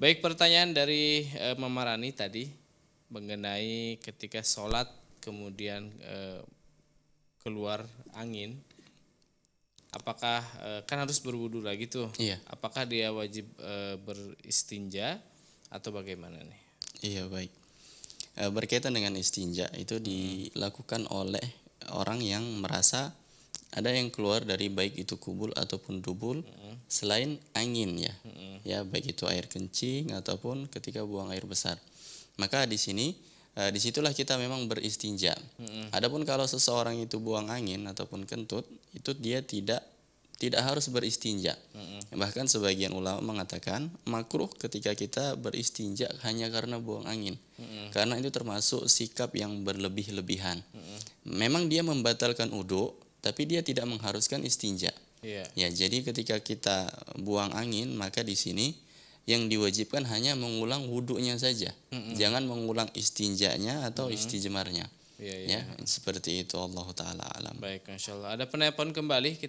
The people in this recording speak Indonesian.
Baik pertanyaan dari e, Mama Rani tadi mengenai ketika sholat kemudian e, keluar angin, apakah e, kan harus berwudu lagi tuh? Iya. Apakah dia wajib e, beristinja atau bagaimana nih? Iya baik. E, berkaitan dengan istinja itu dilakukan oleh orang yang merasa ada yang keluar dari baik itu kubul ataupun dubul -hmm. selain angin ya. -hmm ya baik itu air kencing ataupun ketika buang air besar. Maka di sini e, eh, disitulah kita memang beristinja. hmm Adapun kalau seseorang itu buang angin ataupun kentut itu dia tidak tidak harus beristinja. hmm Bahkan sebagian ulama mengatakan makruh ketika kita beristinja hanya karena buang angin. hmm Karena itu termasuk sikap yang berlebih-lebihan. hmm Memang dia membatalkan uduk tapi dia tidak mengharuskan istinja. Yeah. Ya, jadi ketika kita buang angin, maka di sini yang diwajibkan hanya mengulang wudhunya saja, mm -hmm. jangan mengulang istinjanya atau mm -hmm. istijmarnya. Ya, yeah. ya, seperti itu Allah taala alam. Baik, Insya Allah. Ada penelpon kembali,